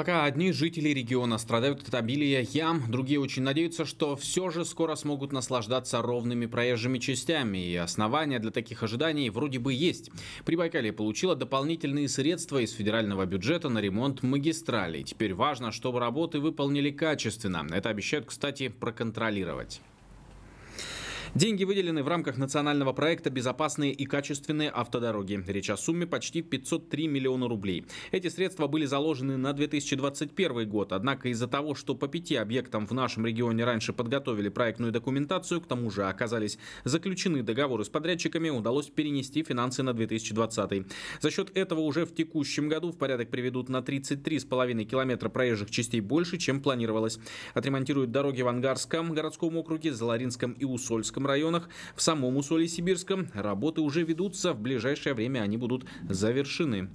пока одни жители региона страдают от обилия ям, другие очень надеются, что все же скоро смогут наслаждаться ровными проезжими частями, и основания для таких ожиданий вроде бы есть. Прибайкалье получила дополнительные средства из федерального бюджета на ремонт магистралей. Теперь важно, чтобы работы выполнили качественно. Это обещают, кстати, проконтролировать. Деньги выделены в рамках национального проекта «Безопасные и качественные автодороги». Речь о сумме почти 503 миллиона рублей. Эти средства были заложены на 2021 год, однако из-за того, что по пяти объектам в нашем регионе раньше подготовили проектную документацию, к тому же оказались заключены договоры с подрядчиками, удалось перенести финансы на 2020. За счет этого уже в текущем году в порядок приведут на 33,5 километра проезжих частей больше, чем планировалось. Отремонтируют дороги в Ангарском городском округе, Заларинском и Усольском Уссурийском районах. В самом Уссури-Сибирском работы уже ведутся. В ближайшее время они будут завершены.